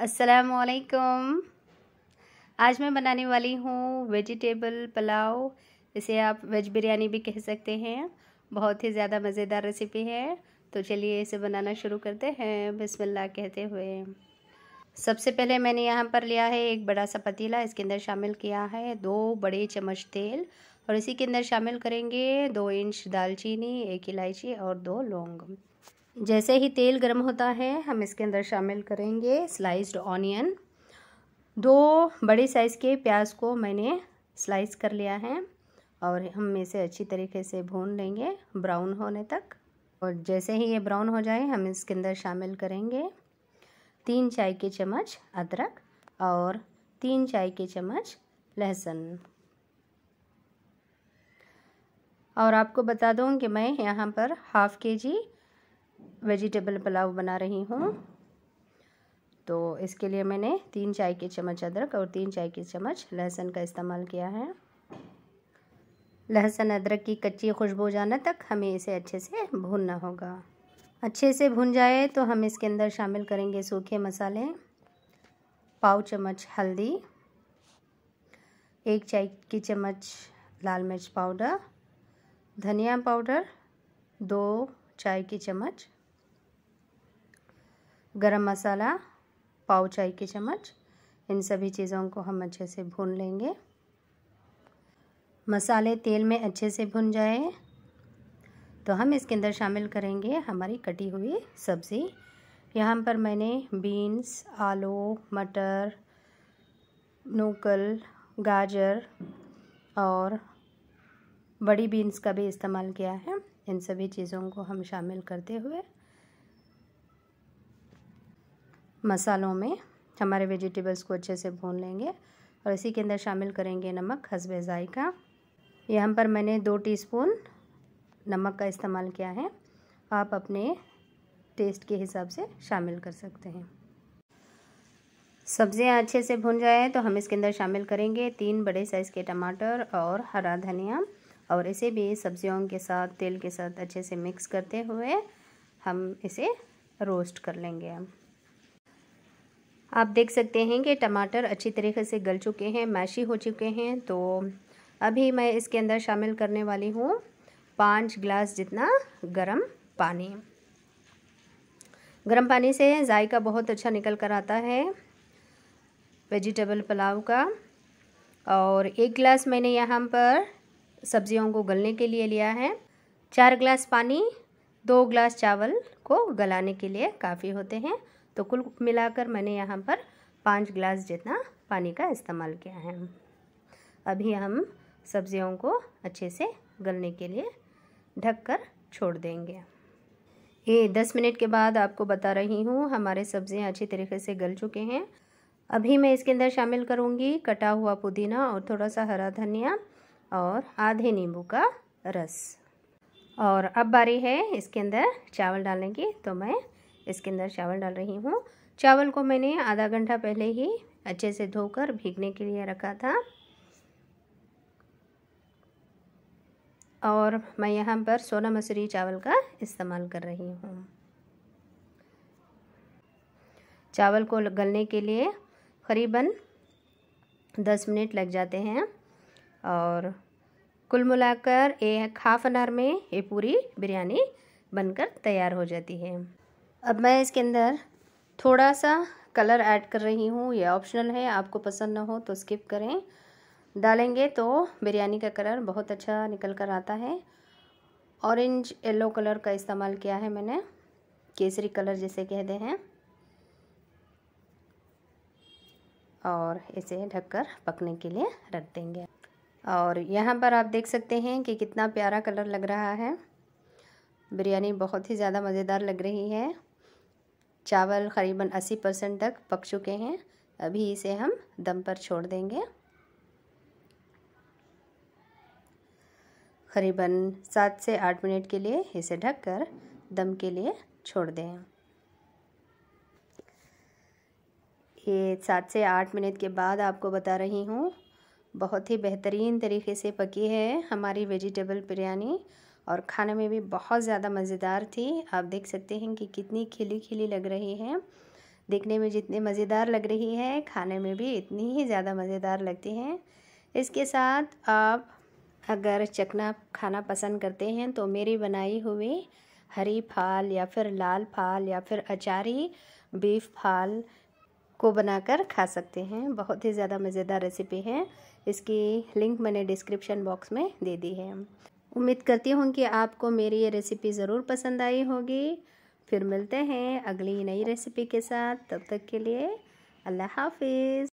असलकुम आज मैं बनाने वाली हूँ वेजिटेबल पुलाव इसे आप वेज बिरयानी भी कह सकते हैं बहुत ही ज़्यादा मज़ेदार रेसिपी है तो चलिए इसे बनाना शुरू करते हैं बिस्मिल्लाह कहते हुए सबसे पहले मैंने यहाँ पर लिया है एक बड़ा सा पतीला इसके अंदर शामिल किया है दो बड़े चम्मच तेल और इसी के अंदर शामिल करेंगे दो इंच दालचीनी एक इलायची और दो लौंग जैसे ही तेल गर्म होता है हम इसके अंदर शामिल करेंगे स्लाइस्ड ऑनियन दो बड़े साइज़ के प्याज को मैंने स्लाइस कर लिया है और हम इसे अच्छी तरीके से भून लेंगे ब्राउन होने तक और जैसे ही ये ब्राउन हो जाए हम इसके अंदर शामिल करेंगे तीन चाय के चम्मच अदरक और तीन चाय के चम्मच लहसुन और आपको बता दूँ कि मैं यहाँ पर हाफ़ के जी वेजिटेबल पुलाव बना रही हूँ तो इसके लिए मैंने तीन चाय के चम्मच अदरक और तीन चाय के चम्मच लहसुन का इस्तेमाल किया है लहसुन अदरक की कच्ची खुशबू जाने तक हमें इसे अच्छे से भूनना होगा अच्छे से भुन जाए तो हम इसके अंदर शामिल करेंगे सूखे मसाले पाव चम्मच हल्दी एक चाय की चम्मच लाल मिर्च पाउडर धनिया पाउडर दो चाय की चम्मच गरम मसाला पाव चाय की चम्मच इन सभी चीज़ों को हम अच्छे से भून लेंगे मसाले तेल में अच्छे से भुन जाए तो हम इसके अंदर शामिल करेंगे हमारी कटी हुई सब्ज़ी यहाँ पर मैंने बीन्स आलू मटर नूकल गाजर और बड़ी बीन्स का भी इस्तेमाल किया है इन सभी चीज़ों को हम शामिल करते हुए मसालों में हमारे वेजिटेबल्स को अच्छे से भून लेंगे और इसी के अंदर शामिल करेंगे नमक हसब ज़ायका यहाँ पर मैंने दो टीस्पून नमक का इस्तेमाल किया है आप अपने टेस्ट के हिसाब से शामिल कर सकते हैं सब्ज़ियाँ अच्छे से भुन जाए तो हम इसके अंदर शामिल करेंगे तीन बड़े साइज़ के टमाटर और हरा धनिया और इसे भी सब्जियों के साथ तेल के साथ अच्छे से मिक्स करते हुए हम इसे रोस्ट कर लेंगे हम आप देख सकते हैं कि टमाटर अच्छी तरीके से गल चुके हैं मैशी हो चुके हैं तो अभी मैं इसके अंदर शामिल करने वाली हूँ पाँच गिलास जितना गरम पानी गरम पानी से जायका बहुत अच्छा निकल कर आता है वेजिटेबल पुलाव का और एक गिलास मैंने यहाँ पर सब्जियों को गलने के लिए लिया है चार गिलास पानी दो गिलास चावल को गलाने के लिए काफ़ी होते हैं तो कुल मिलाकर मैंने यहाँ पर पाँच गिलास जितना पानी का इस्तेमाल किया है अभी हम सब्जियों को अच्छे से गलने के लिए ढक कर छोड़ देंगे ये दस मिनट के बाद आपको बता रही हूँ हमारे सब्जियाँ अच्छी तरीके से गल चुके हैं अभी मैं इसके अंदर शामिल करूँगी कटा हुआ पुदीना और थोड़ा सा हरा धनिया और आधे नींबू का रस और अब बारी है इसके अंदर चावल डालने की तो मैं इसके अंदर चावल डाल रही हूँ चावल को मैंने आधा घंटा पहले ही अच्छे से धोकर भीगने के लिए रखा था और मैं यहाँ पर सोना मसूरी चावल का इस्तेमाल कर रही हूँ चावल को गलने के लिए करीबन दस मिनट लग जाते हैं और कुल मिलाकर एक हाफ एन आवर में ये पूरी बिरयानी बनकर तैयार हो जाती है अब मैं इसके अंदर थोड़ा सा कलर ऐड कर रही हूँ ये ऑप्शनल है आपको पसंद ना हो तो स्किप करें डालेंगे तो बिरयानी का कलर बहुत अच्छा निकल कर आता है ऑरेंज येलो कलर का इस्तेमाल किया है मैंने केसरी कलर जैसे कहते हैं और इसे ढककर पकने के लिए रख देंगे और यहाँ पर आप देख सकते हैं कि कितना प्यारा कलर लग रहा है बिरयानी बहुत ही ज़्यादा मज़ेदार लग रही है चावल करीबन अस्सी परसेंट तक पक चुके हैं अभी इसे हम दम पर छोड़ देंगे करीबन सात से आठ मिनट के लिए इसे ढककर दम के लिए छोड़ दें ये सात से आठ मिनट के बाद आपको बता रही हूँ बहुत ही बेहतरीन तरीके से पकी है हमारी वेजिटेबल बिरयानी और खाने में भी बहुत ज़्यादा मज़ेदार थी आप देख सकते हैं कि कितनी खिली खिली लग रही है देखने में जितनी मज़ेदार लग रही है खाने में भी इतनी ही ज़्यादा मज़ेदार लगती हैं इसके साथ आप अगर चकना खाना पसंद करते हैं तो मेरी बनाई हुई हरी फाल या फिर लाल फाल या फिर अचारी बीफ फाल को बनाकर खा सकते हैं बहुत ही ज़्यादा मज़ेदार रेसिपी है इसकी लिंक मैंने डिस्क्रिप्शन बॉक्स में दे दी है उम्मीद करती हूँ कि आपको मेरी ये रेसिपी ज़रूर पसंद आई होगी फिर मिलते हैं अगली नई रेसिपी के साथ तब तक के लिए अल्लाह हाफिज़